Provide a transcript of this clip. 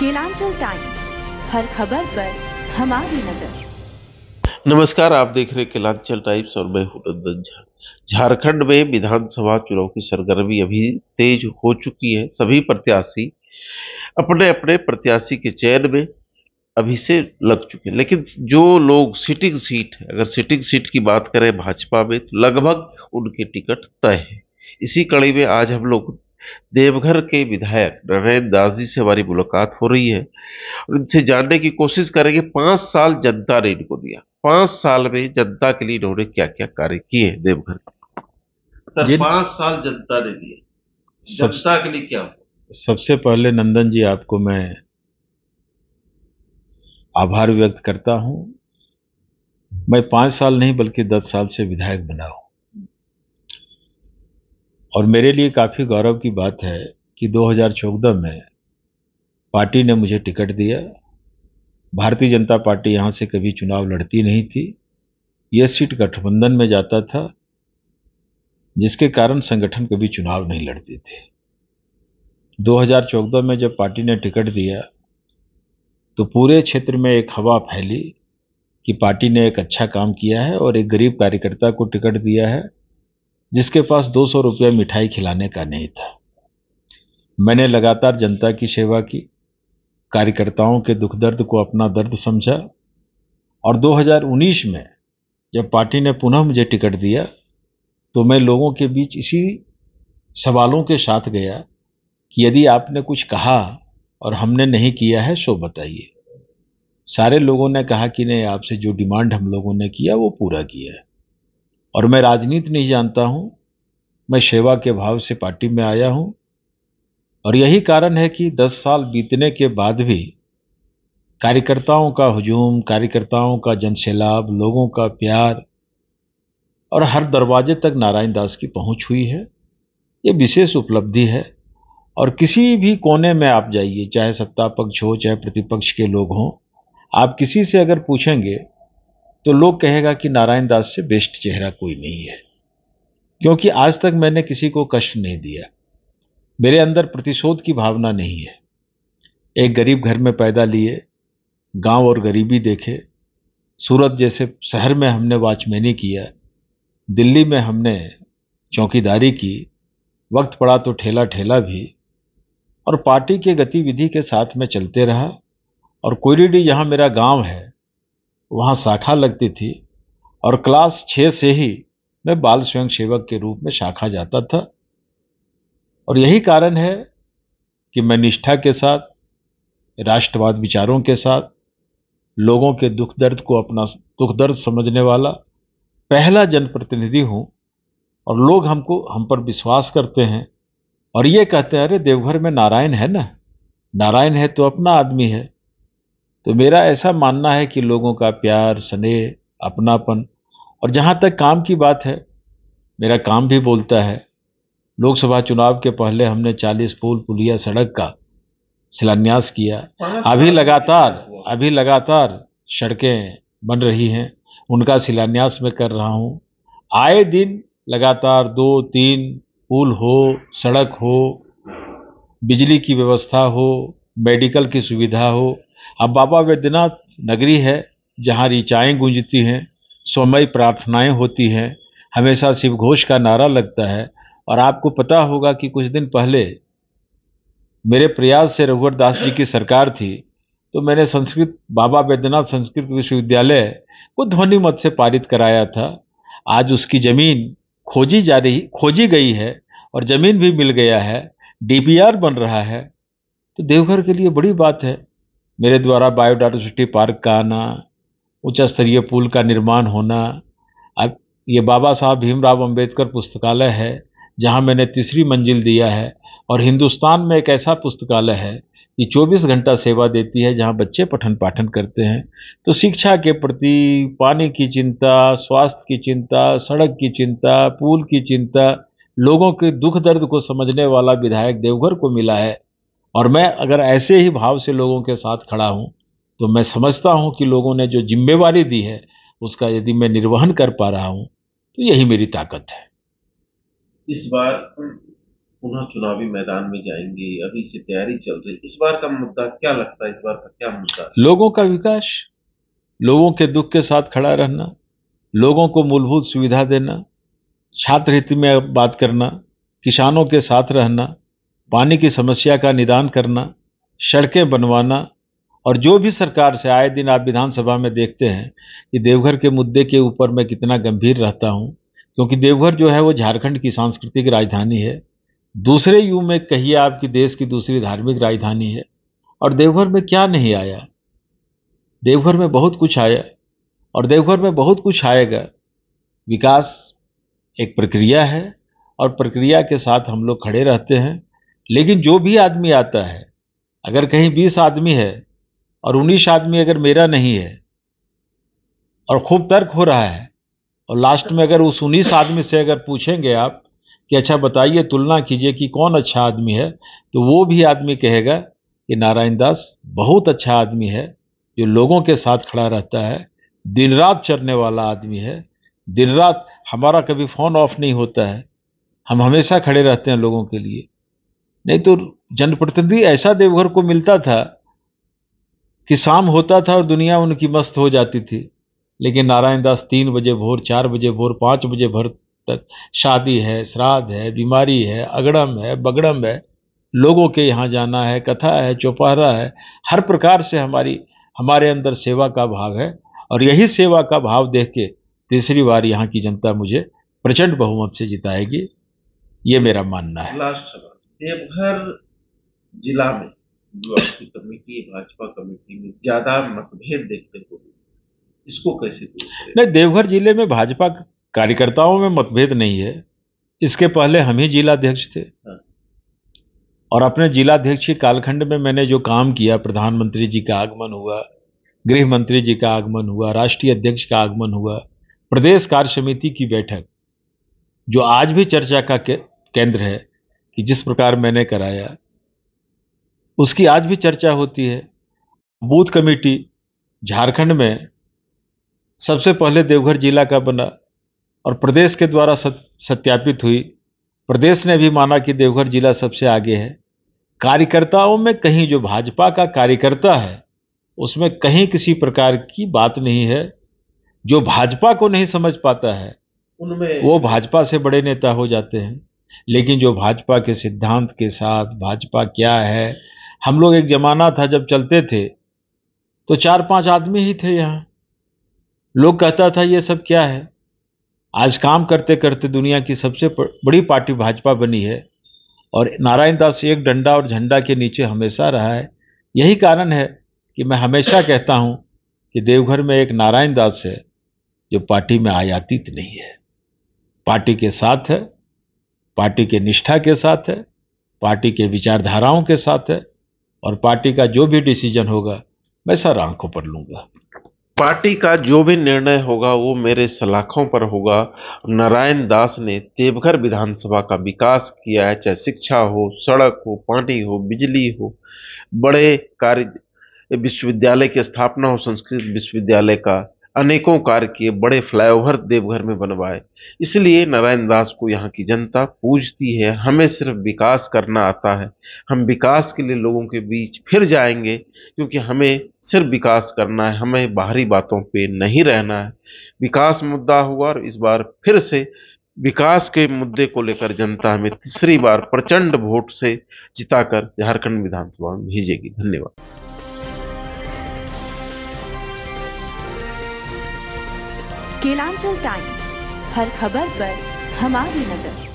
Kelanchal times हर खबर पर हमारी नजर नमस्कार आप देख रहे केलांचल टाइम्स और मैं हूं नंदन झा झारखंड में विधानसभा चुनाव की सरगर्मी अभी तेज हो चुकी है सभी प्रत्याशी अपने अपने प्रत्याशी के चयन में अभी से लग चुके हैं लेकिन जो लोग सिटिंग सीट अगर सिटिंग सीट की बात करें भाजपा में तो लगभग उनके टिकट तय है इसी कड़ी में आज हम लोग देवघर के विधायक नारायण दास जी से हमारी मुलाकात हो रही है उनसे जानने की कोशिश करेंगे पांच साल जनता ने इनको दिया पांच साल में जनता के लिए इन्होंने क्या क्या कार्य किए हैं देवघर सर पांच साल जनता ने दिए जनता के लिए क्या सबसे पहले नंदन जी आपको मैं आभार व्यक्त करता हूं मैं पांच साल नहीं बल्कि दस साल से विधायक बना हूं और मेरे लिए काफ़ी गौरव की बात है कि 2014 में पार्टी ने मुझे टिकट दिया भारतीय जनता पार्टी यहाँ से कभी चुनाव लड़ती नहीं थी यह सीट गठबंधन में जाता था जिसके कारण संगठन कभी चुनाव नहीं लड़ते थे 2014 में जब पार्टी ने टिकट दिया तो पूरे क्षेत्र में एक हवा फैली कि पार्टी ने एक अच्छा काम किया है और एक गरीब कार्यकर्ता को टिकट दिया है जिसके पास दो सौ रुपया मिठाई खिलाने का नहीं था मैंने लगातार जनता की सेवा की कार्यकर्ताओं के दुख दर्द को अपना दर्द समझा और 2019 में जब पार्टी ने पुनः मुझे टिकट दिया तो मैं लोगों के बीच इसी सवालों के साथ गया कि यदि आपने कुछ कहा और हमने नहीं किया है सो बताइए सारे लोगों ने कहा कि नहीं आपसे जो डिमांड हम लोगों ने किया वो पूरा किया है और मैं राजनीति नहीं जानता हूं मैं सेवा के भाव से पार्टी में आया हूँ और यही कारण है कि 10 साल बीतने के बाद भी कार्यकर्ताओं का हजूम कार्यकर्ताओं का जनसैलाब लोगों का प्यार और हर दरवाजे तक नारायण दास की पहुंच हुई है ये विशेष उपलब्धि है और किसी भी कोने में आप जाइए चाहे सत्ता पक्ष हो चाहे प्रतिपक्ष के लोग हों आप किसी से अगर पूछेंगे तो लोग कहेगा कि नारायण दास से बेस्ट चेहरा कोई नहीं है क्योंकि आज तक मैंने किसी को कष्ट नहीं दिया मेरे अंदर प्रतिशोध की भावना नहीं है एक गरीब घर में पैदा लिए गांव और गरीबी देखे सूरत जैसे शहर में हमने वाचमैनी किया दिल्ली में हमने चौकीदारी की वक्त पड़ा तो ठेला ठेला भी और पार्टी के गतिविधि के साथ में चलते रहा और कोयरीडी जहाँ मेरा गांव है वहाँ शाखा लगती थी और क्लास छः से ही मैं बाल स्वयं सेवक के रूप में शाखा जाता था और यही कारण है कि मैं निष्ठा के साथ राष्ट्रवाद विचारों के साथ लोगों के दुख दर्द को अपना दुख दर्द समझने वाला पहला जनप्रतिनिधि हूँ और लोग हमको हम पर विश्वास करते हैं और ये कहते हैं अरे देवघर में नारायण है ना नारायण है तो अपना आदमी है तो मेरा ऐसा मानना है कि लोगों का प्यार स्नेह अपनापन और जहाँ तक काम की बात है मेरा काम भी बोलता है लोकसभा चुनाव के पहले हमने 40 पुल पुलिया सड़क का शिलान्यास किया अभी लगातार अभी लगातार सड़कें बन रही हैं उनका शिलान्यास मैं कर रहा हूँ आए दिन लगातार दो तीन पुल हो सड़क हो बिजली की व्यवस्था हो मेडिकल की सुविधा हो अब बाबा वैद्यनाथ नगरी है जहाँ ऋचाएँ गूंजती हैं सोमय प्रार्थनाएं होती हैं हमेशा शिवघोष का नारा लगता है और आपको पता होगा कि कुछ दिन पहले मेरे प्रयास से रघुवर दास जी की सरकार थी तो मैंने संस्कृत बाबा वैद्यनाथ संस्कृत विश्वविद्यालय को ध्वनि मत से पारित कराया था आज उसकी ज़मीन खोजी जा रही खोजी गई है और ज़मीन भी मिल गया है डीबीआर बन रहा है तो देवघर के लिए बड़ी बात है मेरे द्वारा बायोडाइवर्सिटी पार्क का आना उच्च स्तरीय पुल का निर्माण होना अब ये बाबा साहब भीमराव अंबेडकर पुस्तकालय है जहाँ मैंने तीसरी मंजिल दिया है और हिंदुस्तान में एक ऐसा पुस्तकालय है कि 24 घंटा सेवा देती है जहाँ बच्चे पठन पाठन करते हैं तो शिक्षा के प्रति पानी की चिंता स्वास्थ्य की चिंता सड़क की चिंता पुल की चिंता लोगों के दुख दर्द को समझने वाला विधायक देवघर को मिला है और मैं अगर ऐसे ही भाव से लोगों के साथ खड़ा हूं तो मैं समझता हूं कि लोगों ने जो जिम्मेवारी दी है उसका यदि मैं निर्वहन कर पा रहा हूं तो यही मेरी ताकत है इस बार पुनः चुनावी मैदान में जाएंगे अभी से तैयारी चल रही इस बार का मुद्दा क्या लगता है इस बार का क्या मुद्दा लोगों का विकास लोगों के दुख के साथ खड़ा रहना लोगों को मूलभूत सुविधा देना छात्र हित में बात करना किसानों के साथ रहना पानी की समस्या का निदान करना सड़कें बनवाना और जो भी सरकार से आए दिन आप विधानसभा में देखते हैं कि देवघर के मुद्दे के ऊपर मैं कितना गंभीर रहता हूँ क्योंकि देवघर जो है वो झारखंड की सांस्कृतिक राजधानी है दूसरे यू में कहिए आपकी देश की दूसरी धार्मिक राजधानी है और देवघर में क्या नहीं आया देवघर में बहुत कुछ आया और देवघर में बहुत कुछ आएगा विकास एक प्रक्रिया है और प्रक्रिया के साथ हम लोग खड़े रहते हैं लेकिन जो भी आदमी आता है अगर कहीं बीस आदमी है और उन्नीस आदमी अगर मेरा नहीं है और खूब तर्क हो रहा है और लास्ट में अगर उस उन्नीस आदमी से अगर पूछेंगे आप कि अच्छा बताइए तुलना कीजिए कि कौन अच्छा आदमी है तो वो भी आदमी कहेगा कि नारायण दास बहुत अच्छा आदमी है जो लोगों के साथ खड़ा रहता है दिन रात चरने वाला आदमी है दिन रात हमारा कभी फ़ोन ऑफ नहीं होता है हम हमेशा खड़े रहते हैं लोगों के लिए नहीं तो जनप्रतिनिधि ऐसा देवघर को मिलता था कि शाम होता था और दुनिया उनकी मस्त हो जाती थी लेकिन नारायण दास तीन बजे भोर चार बजे भोर पाँच बजे भर तक शादी है श्राद्ध है बीमारी है अगड़म है बगड़म है लोगों के यहाँ जाना है कथा है चौपहरा है हर प्रकार से हमारी हमारे अंदर सेवा का भाव है और यही सेवा का भाव देख के तीसरी बार यहाँ की जनता मुझे प्रचंड बहुमत से जिताएगी ये मेरा मानना है देवघर जिला में कमेटी भाजपा कमेटी में ज्यादा मतभेद देखते को इसको कैसे नहीं देवघर जिले में भाजपा कार्यकर्ताओं में मतभेद नहीं है इसके पहले हम ही जिलाध्यक्ष थे हाँ। और अपने जिलाध्यक्ष के कालखंड में मैंने जो काम किया प्रधानमंत्री जी का आगमन हुआ गृह मंत्री जी का आगमन हुआ राष्ट्रीय अध्यक्ष का आगमन हुआ प्रदेश कार्य समिति की बैठक जो आज भी चर्चा का केंद्र है कि जिस प्रकार मैंने कराया उसकी आज भी चर्चा होती है बूथ कमेटी झारखंड में सबसे पहले देवघर जिला का बना और प्रदेश के द्वारा सत्यापित हुई प्रदेश ने भी माना कि देवघर जिला सबसे आगे है कार्यकर्ताओं में कहीं जो भाजपा का कार्यकर्ता है उसमें कहीं किसी प्रकार की बात नहीं है जो भाजपा को नहीं समझ पाता है उनमें वो भाजपा से बड़े नेता हो जाते हैं लेकिन जो भाजपा के सिद्धांत के साथ भाजपा क्या है हम लोग एक ज़माना था जब चलते थे तो चार पांच आदमी ही थे यहाँ लोग कहता था ये सब क्या है आज काम करते करते दुनिया की सबसे बड़ी पार्टी भाजपा बनी है और नारायण दास एक डंडा और झंडा के नीचे हमेशा रहा है यही कारण है कि मैं हमेशा कहता हूँ कि देवघर में एक नारायण दास है जो पार्टी में आयातीत नहीं है पार्टी के साथ है पार्टी के निष्ठा के साथ है पार्टी के विचारधाराओं के साथ है और पार्टी का जो भी डिसीजन होगा मैं सर आंखों पर लूंगा पार्टी का जो भी निर्णय होगा वो मेरे सलाखों पर होगा नारायण दास ने देवघर विधानसभा का विकास किया है चाहे शिक्षा हो सड़क हो पानी हो बिजली हो बड़े कार्य विश्वविद्यालय की स्थापना हो संस्कृत विश्वविद्यालय का अनेकों कार्य किए बड़े फ्लाईओवर देवघर में बनवाए इसलिए नारायण दास को यहाँ की जनता पूजती है हमें सिर्फ विकास करना आता है हम विकास के लिए लोगों के बीच फिर जाएंगे क्योंकि हमें सिर्फ विकास करना है हमें बाहरी बातों पे नहीं रहना है विकास मुद्दा हुआ और इस बार फिर से विकास के मुद्दे को लेकर जनता हमें तीसरी बार प्रचंड वोट से जिताकर झारखंड विधानसभा में भेजेगी धन्यवाद केलांचल टाइम्स हर खबर पर हमारी नजर